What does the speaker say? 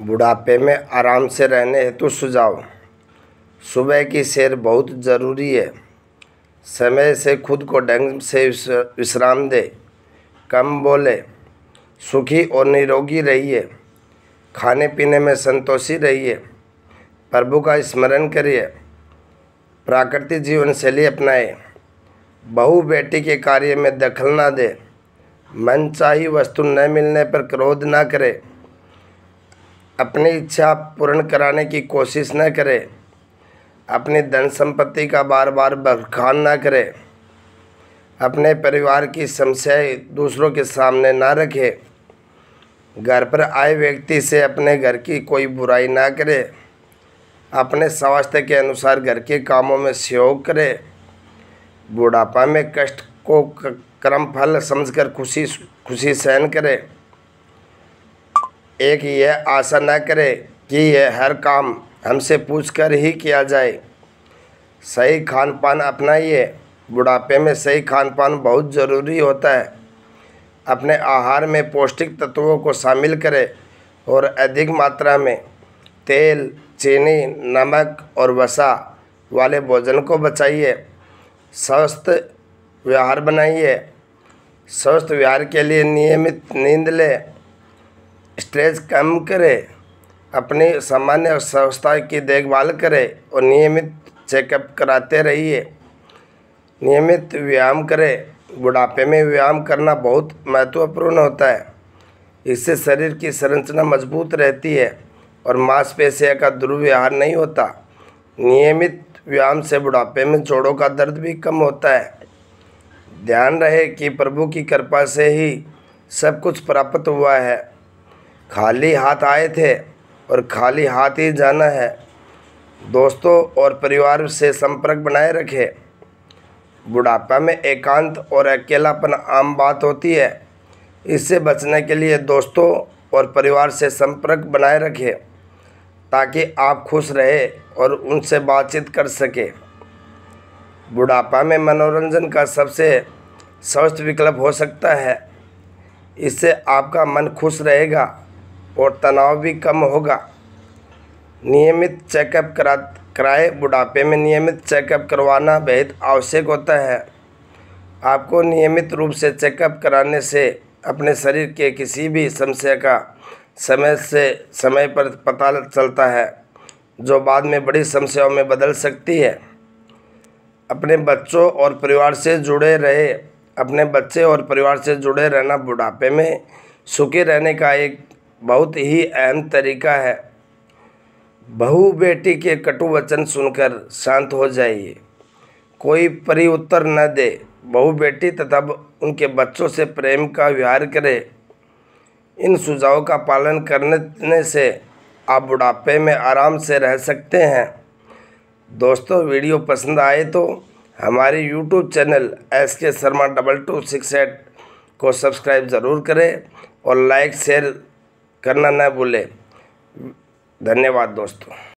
बुढ़ापे में आराम से रहने हेतु सुझाव सुबह की सैर बहुत ज़रूरी है समय से खुद को ढंग से विश्राम दे कम बोले सुखी और निरोगी रहिए खाने पीने में संतोषी रहिए प्रभु का स्मरण करिए प्राकृतिक जीवन शैली अपनाए बहु बेटी के कार्य में दखल ना दे मन चाहिए वस्तु न मिलने पर क्रोध ना करें अपनी इच्छा पूर्ण कराने की कोशिश न करें अपनी धन संपत्ति का बार बार बखान ना करें अपने परिवार की समस्याएं दूसरों के सामने ना रखें घर पर आए व्यक्ति से अपने घर की कोई बुराई ना करें अपने स्वास्थ्य के अनुसार घर के कामों में सहयोग करें बुढ़ापा में कष्ट को क्रम फल समझकर खुशी खुशी सहन करें एक यह आशा न करे कि यह हर काम हमसे पूछकर ही किया जाए सही खान पान अपनाइए बुढ़ापे में सही खान पान बहुत ज़रूरी होता है अपने आहार में पौष्टिक तत्वों को शामिल करें और अधिक मात्रा में तेल चीनी नमक और वसा वाले भोजन को बचाइए स्वस्थ व्यवहार बनाइए स्वस्थ व्यवहार के लिए नियमित नींद लें स्ट्रेस कम करे अपने सामान्य स्वास्थ्य की देखभाल करें और नियमित चेकअप कराते रहिए नियमित व्यायाम करें बुढ़ापे में व्यायाम करना बहुत महत्वपूर्ण होता है इससे शरीर की संरचना मजबूत रहती है और मांसपेशियों का दुर्व्यवहार नहीं होता नियमित व्यायाम से बुढ़ापे में जोड़ों का दर्द भी कम होता है ध्यान रहे कि प्रभु की कृपा से ही सब कुछ प्राप्त हुआ है खाली हाथ आए थे और खाली हाथ ही जाना है दोस्तों और परिवार से संपर्क बनाए रखें बुढ़ापा में एकांत और अकेलापन आम बात होती है इससे बचने के लिए दोस्तों और परिवार से संपर्क बनाए रखें ताकि आप खुश रहे और उनसे बातचीत कर सके बुढ़ापा में मनोरंजन का सबसे स्वस्थ विकल्प हो सकता है इससे आपका मन खुश रहेगा और तनाव भी कम होगा नियमित चेकअप करा कराए बुढ़ापे में नियमित चेकअप करवाना बेहद आवश्यक होता है आपको नियमित रूप से चेकअप कराने से अपने शरीर के किसी भी समस्या का समय से समय पर पता चलता है जो बाद में बड़ी समस्याओं में बदल सकती है अपने बच्चों और परिवार से जुड़े रहे अपने बच्चे और परिवार से जुड़े रहना बुढ़ापे में सुखी रहने का एक बहुत ही अहम तरीका है बहु बेटी के कटु वचन सुनकर शांत हो जाइए कोई परी उत्तर न दे बहु बेटी तथा उनके बच्चों से प्रेम का व्यवहार करें इन सुझावों का पालन करने से आप बुढ़ापे में आराम से रह सकते हैं दोस्तों वीडियो पसंद आए तो हमारे YouTube channel S K Sharma double two six eight को सब्सक्राइब ज़रूर करें और लाइक शेयर करना न भूलें धन्यवाद दोस्तों